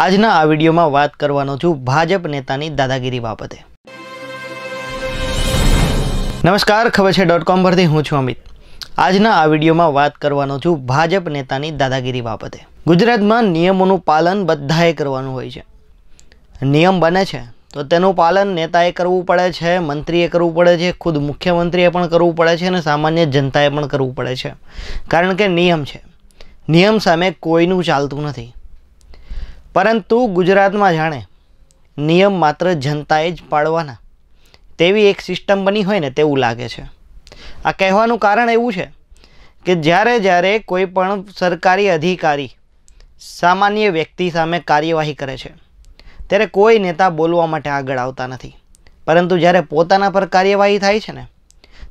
આજના આ વિડીયોમાં વાત કરવાનો છું ભાજપ નેતાની દાદાગીરી બાબતે નમસ્કાર ખબર છે ડોટ કોમ પરથી હું છું અમિત આજના આ વિડીયોમાં વાત કરવાનો છું ભાજપ નેતાની દાદાગીરી બાબતે ગુજરાતમાં નિયમોનું પાલન બધાએ કરવાનું હોય છે નિયમ બને છે તો તેનું પાલન નેતાએ કરવું પડે છે મંત્રીએ કરવું પડે છે ખુદ મુખ્યમંત્રીએ પણ કરવું પડે છે અને સામાન્ય જનતાએ પણ કરવું પડે છે કારણ કે નિયમ છે નિયમ સામે કોઈનું ચાલતું નથી પરંતુ ગુજરાતમાં જાણે નિયમ માત્ર જનતાએ જ પાડવાના તેવી એક સિસ્ટમ બની હોય ને તેવું લાગે છે આ કહેવાનું કારણ એવું છે કે જ્યારે જ્યારે કોઈ પણ સરકારી અધિકારી સામાન્ય વ્યક્તિ સામે કાર્યવાહી કરે છે ત્યારે કોઈ નેતા બોલવા માટે આગળ આવતા નથી પરંતુ જ્યારે પોતાના પર કાર્યવાહી થાય છે ને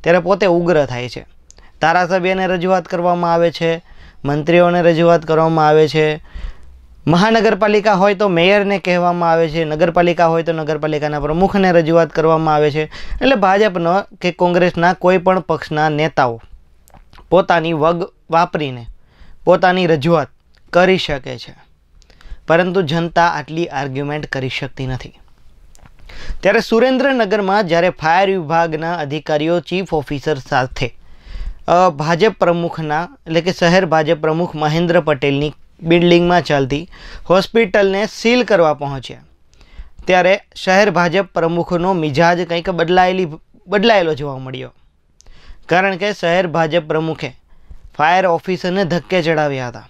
ત્યારે પોતે ઉગ્ર થાય છે ધારાસભ્યને રજૂઆત કરવામાં આવે છે મંત્રીઓને રજૂઆત કરવામાં આવે છે મહાનગરપાલિકા હોય તો મેયરને કહેવામાં આવે છે નગરપાલિકા હોય તો નગરપાલિકાના પ્રમુખને રજૂઆત કરવામાં આવે છે એટલે ભાજપનો કે કોંગ્રેસના કોઈ પણ પક્ષના નેતાઓ પોતાની વગ વાપરીને પોતાની રજૂઆત કરી શકે છે પરંતુ જનતા આટલી આર્ગ્યુમેન્ટ કરી શકતી નથી ત્યારે સુરેન્દ્રનગરમાં જ્યારે ફાયર વિભાગના અધિકારીઓ ચીફ ઓફિસર સાથે ભાજપ પ્રમુખના એટલે કે શહેર ભાજપ પ્રમુખ મહેન્દ્ર પટેલની બિલ્ડિંગમાં ચાલતી હોસ્પિટલને સીલ કરવા પહોંચ્યા ત્યારે શહેર ભાજપ પ્રમુખનો મિજાજ કંઈક બદલાયેલી બદલાયેલો જોવા મળ્યો કારણ કે શહેર ભાજપ પ્રમુખે ફાયર ઓફિસરને ધક્કે ચડાવ્યા હતા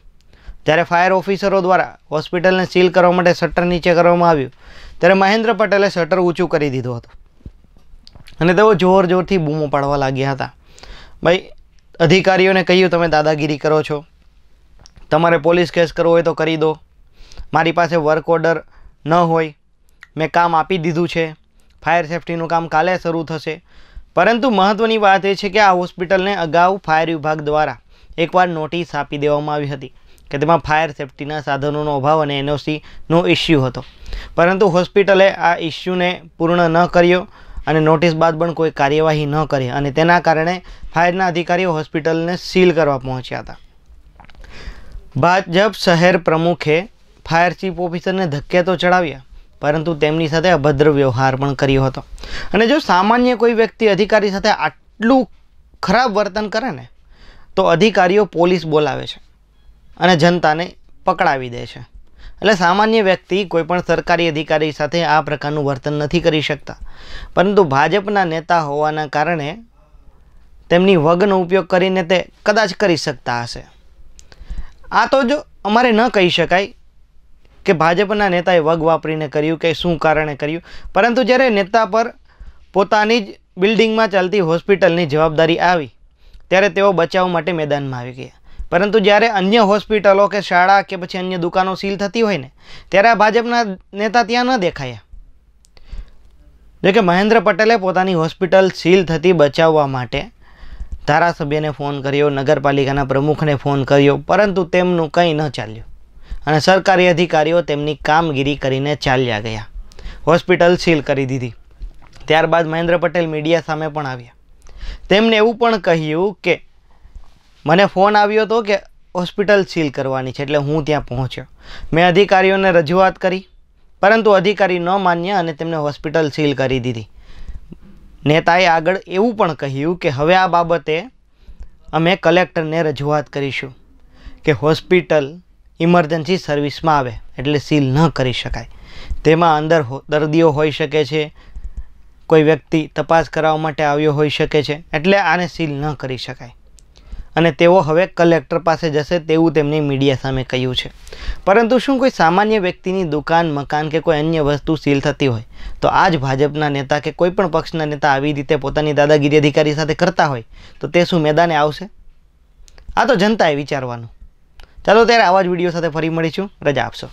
જ્યારે ફાયર ઓફિસરો દ્વારા હોસ્પિટલને સીલ કરવા માટે શટર નીચે કરવામાં આવ્યું ત્યારે મહેન્દ્ર પટેલે શટર ઊંચું કરી દીધું હતું અને તેઓ જોર જોરથી બૂમો પાડવા લાગ્યા હતા ભાઈ અધિકારીઓને કહ્યું તમે દાદાગીરી કરો છો તમારે પોલીસ કેસ કરવો હોય તો કરી દો મારી પાસે વર્ક ઓર્ડર ન હોય મેં કામ આપી દીધું છે ફાયર સેફટીનું કામ કાલે શરૂ થશે પરંતુ મહત્ત્વની વાત એ છે કે આ હોસ્પિટલને અગાઉ ફાયર વિભાગ દ્વારા એકવાર નોટિસ આપી દેવામાં આવી હતી કે તેમાં ફાયર સેફટીના સાધનોનો અભાવ અને એનઓસીનો ઇસ્યુ હતો પરંતુ હોસ્પિટલે આ ઇસ્યુને પૂર્ણ ન કર્યો અને નોટિસ બાદ પણ કોઈ કાર્યવાહી ન કરી અને તેના કારણે ફાયરના અધિકારીઓ હોસ્પિટલને સીલ કરવા પહોંચ્યા હતા ભાજપ શહેર પ્રમુખે ફાયર ચીફ ઓફિસરને ધક્કે તો ચડાવ્યા પરંતુ તેમની સાથે અભદ્ર વ્યવહાર પણ કર્યો હતો અને જો સામાન્ય કોઈ વ્યક્તિ અધિકારી સાથે આટલું ખરાબ વર્તન કરે ને તો અધિકારીઓ પોલીસ બોલાવે છે અને જનતાને પકડાવી દે છે એટલે સામાન્ય વ્યક્તિ કોઈપણ સરકારી અધિકારી સાથે આ પ્રકારનું વર્તન નથી કરી શકતા પરંતુ ભાજપના નેતા હોવાના કારણે તેમની વગનો ઉપયોગ કરીને તે કદાચ કરી શકતા હશે આ તો જ અમારે ન કહી શકાય કે ભાજપના નેતાએ વગ વાપરીને કર્યું કે શું કારણે કર્યું પરંતુ જ્યારે નેતા પર પોતાની જ બિલ્ડિંગમાં ચાલતી હોસ્પિટલની જવાબદારી આવી ત્યારે તેઓ બચાવ માટે મેદાનમાં આવી ગયા પરંતુ જ્યારે અન્ય હોસ્પિટલો કે શાળા કે પછી અન્ય દુકાનો સીલ થતી હોય ને ત્યારે આ ભાજપના નેતા ત્યાં ન દેખાયા જોકે મહેન્દ્ર પટેલે પોતાની હોસ્પિટલ સીલ થતી બચાવવા માટે ધારાસભ્યને ફોન કર્યો નગરપાલિકાના પ્રમુખને ફોન કર્યો પરંતુ તેમનું કંઈ ન ચાલ્યું અને સરકારી અધિકારીઓ તેમની કામગીરી કરીને ચાલ્યા ગયા હોસ્પિટલ સીલ કરી દીધી ત્યારબાદ મહેન્દ્ર પટેલ મીડિયા સામે પણ આવ્યા તેમને એવું પણ કહ્યું કે મને ફોન આવ્યો હતો કે હોસ્પિટલ સીલ કરવાની છે એટલે હું ત્યાં પહોંચ્યો મેં અધિકારીઓને રજૂઆત કરી પરંતુ અધિકારી ન માન્યા અને તેમને હોસ્પિટલ સીલ કરી દીધી નેતાએ આગળ એવું પણ કહ્યું કે હવે આ બાબતે અમે કલેક્ટરને રજૂઆત કરીશું કે હોસ્પિટલ ઇમરજન્સી સર્વિસમાં આવે એટલે સીલ ન કરી શકાય તેમાં અંદર દર્દીઓ હોઈ શકે છે કોઈ વ્યક્તિ તપાસ કરાવવા માટે આવ્યો હોઈ શકે છે એટલે આને સીલ ન કરી શકાય અને તેઓ હવે કલેક્ટર પાસે જશે તેવું તેમની મીડિયા સામે કહ્યું છે પરંતુ શું કોઈ સામાન્ય વ્યક્તિની દુકાન મકાન કે કોઈ અન્ય વસ્તુ સીલ થતી હોય તો આ જ ભાજપના નેતા કે કોઈપણ પક્ષના નેતા આવી રીતે પોતાની દાદાગીરી અધિકારી સાથે કરતા હોય તો તે શું મેદાને આવશે આ તો જનતાએ વિચારવાનું ચાલો ત્યારે આવા જ વિડીયો સાથે ફરી મળીશું રજા આપશો